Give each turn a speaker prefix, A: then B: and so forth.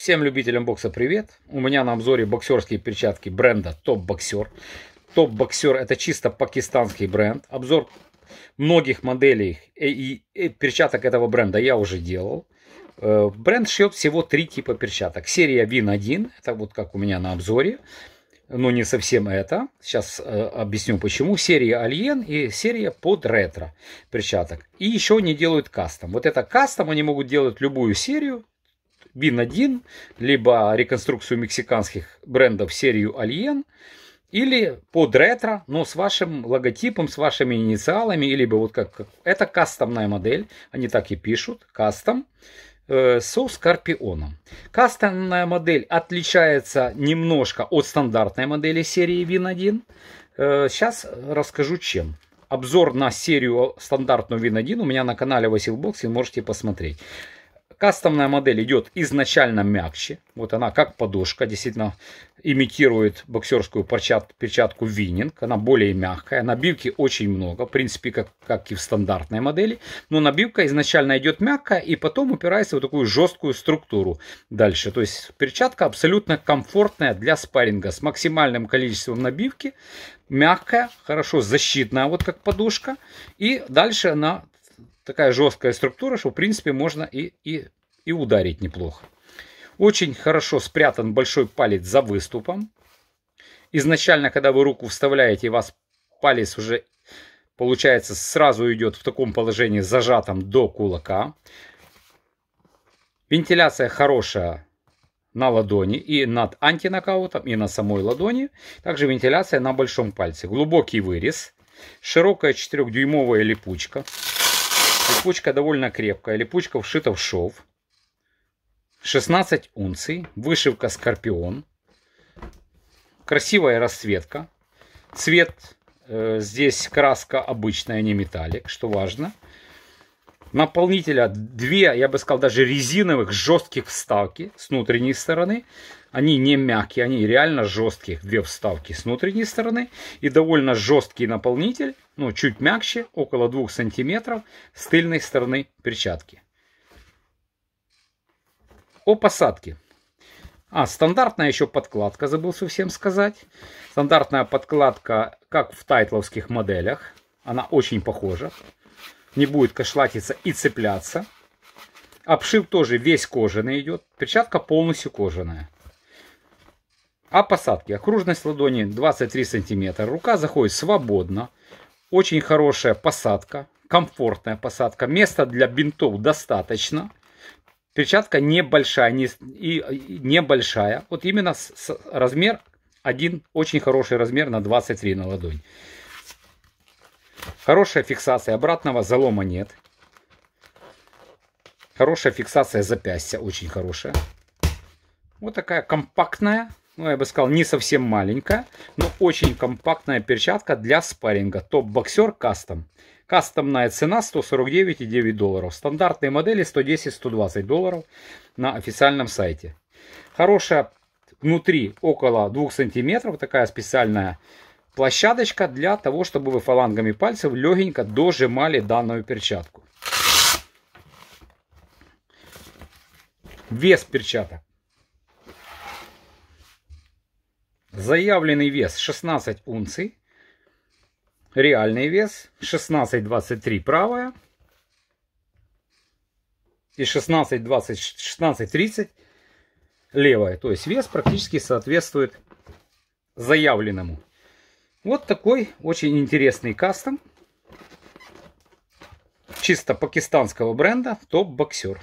A: Всем любителям бокса привет! У меня на обзоре боксерские перчатки бренда Топ Боксер. Топ Боксер это чисто пакистанский бренд. Обзор многих моделей и, и, и перчаток этого бренда я уже делал. Э, бренд шьет всего три типа перчаток. Серия Вин 1, это вот как у меня на обзоре. Но не совсем это. Сейчас э, объясню почему. Серия Alien и серия под ретро перчаток. И еще они делают кастом. Вот это кастом они могут делать любую серию БИН-1, либо реконструкцию мексиканских брендов серию Альен, или под ретро, но с вашим логотипом, с вашими инициалами, или бы вот как, как это кастомная модель, они так и пишут, кастом, э, со скорпионом. Кастомная модель отличается немножко от стандартной модели серии Win1. Э, сейчас расскажу чем. Обзор на серию э, стандартную Win1 у меня на канале Василбокс, и можете посмотреть. Кастомная модель идет изначально мягче. Вот она как подушка, действительно имитирует боксерскую перчатку, вининг. Она более мягкая. Набивки очень много, в принципе, как, как и в стандартной модели. Но набивка изначально идет мягкая и потом упирается в такую жесткую структуру дальше. То есть перчатка абсолютно комфортная для спарринга с максимальным количеством набивки. Мягкая, хорошо защитная, вот как подушка. И дальше она такая жесткая структура, что в принципе можно и, и, и ударить неплохо. Очень хорошо спрятан большой палец за выступом. Изначально, когда вы руку вставляете, у вас палец уже, получается, сразу идет в таком положении зажатом до кулака. Вентиляция хорошая на ладони и над антинокаутом, и на самой ладони. Также вентиляция на большом пальце. Глубокий вырез. Широкая 4-дюймовая липучка. Липучка довольно крепкая, липучка вшита в шов. 16 унций, вышивка «Скорпион». Красивая расцветка. Цвет э, здесь краска обычная, не металлик, что важно. Наполнителя две, я бы сказал, даже резиновых жестких вставки с внутренней стороны. Они не мягкие, они реально жесткие. Две вставки с внутренней стороны и довольно жесткий наполнитель, ну чуть мягче, около 2 сантиметров с тыльной стороны перчатки. О посадке. А, стандартная еще подкладка, забыл совсем сказать. Стандартная подкладка, как в тайтловских моделях. Она очень похожа. Не будет кошлатиться и цепляться. Обшив тоже весь кожаный идет. Перчатка полностью кожаная. О а посадке. Окружность ладони 23 сантиметра. Рука заходит свободно. Очень хорошая посадка. Комфортная посадка. Места для бинтов достаточно. Перчатка небольшая. Не, и, небольшая. Вот именно с, с, размер один. Очень хороший размер на 23 на ладонь. Хорошая фиксация. Обратного залома нет. Хорошая фиксация запястья. Очень хорошая. Вот такая компактная ну, я бы сказал, не совсем маленькая, но очень компактная перчатка для спарринга. Топ-боксер кастом. Кастомная цена 149,9 долларов. Стандартные модели 110-120 долларов на официальном сайте. Хорошая внутри около 2 сантиметров. Такая специальная площадочка для того, чтобы вы фалангами пальцев легенько дожимали данную перчатку. Вес перчаток Заявленный вес 16 унций. Реальный вес 16,23 правая и 16, 20, 16, 30 левая. То есть вес практически соответствует заявленному. Вот такой очень интересный кастом. Чисто пакистанского бренда топ-боксер.